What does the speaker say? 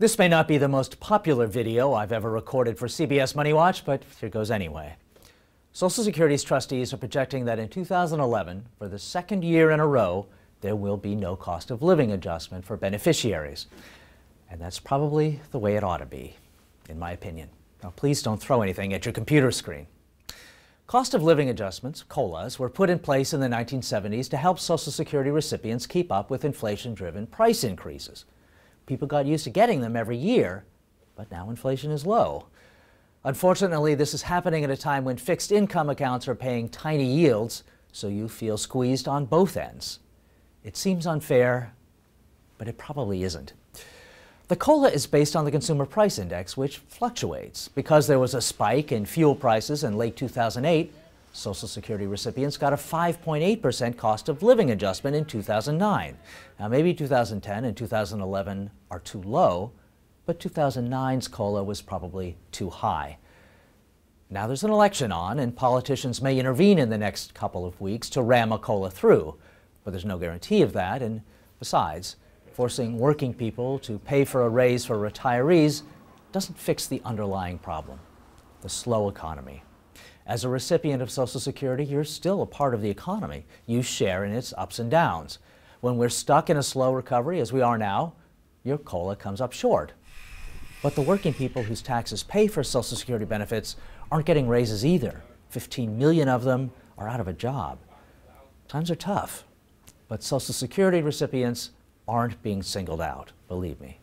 This may not be the most popular video I've ever recorded for CBS Money Watch, but here goes anyway. Social Security's trustees are projecting that in 2011, for the second year in a row, there will be no cost of living adjustment for beneficiaries. And that's probably the way it ought to be, in my opinion. Now, please don't throw anything at your computer screen. Cost of living adjustments, COLAs, were put in place in the 1970s to help Social Security recipients keep up with inflation driven price increases. People got used to getting them every year, but now inflation is low. Unfortunately, this is happening at a time when fixed income accounts are paying tiny yields, so you feel squeezed on both ends. It seems unfair, but it probably isn't. The COLA is based on the Consumer Price Index, which fluctuates. Because there was a spike in fuel prices in late 2008, Social Security recipients got a 5.8% cost of living adjustment in 2009. Now, maybe 2010 and 2011 are too low, but 2009's COLA was probably too high. Now there's an election on, and politicians may intervene in the next couple of weeks to ram a COLA through, but there's no guarantee of that, and besides, forcing working people to pay for a raise for retirees doesn't fix the underlying problem, the slow economy. As a recipient of Social Security, you're still a part of the economy. You share in its ups and downs. When we're stuck in a slow recovery, as we are now, your COLA comes up short. But the working people whose taxes pay for Social Security benefits aren't getting raises either. 15 million of them are out of a job. Times are tough, but Social Security recipients aren't being singled out, believe me.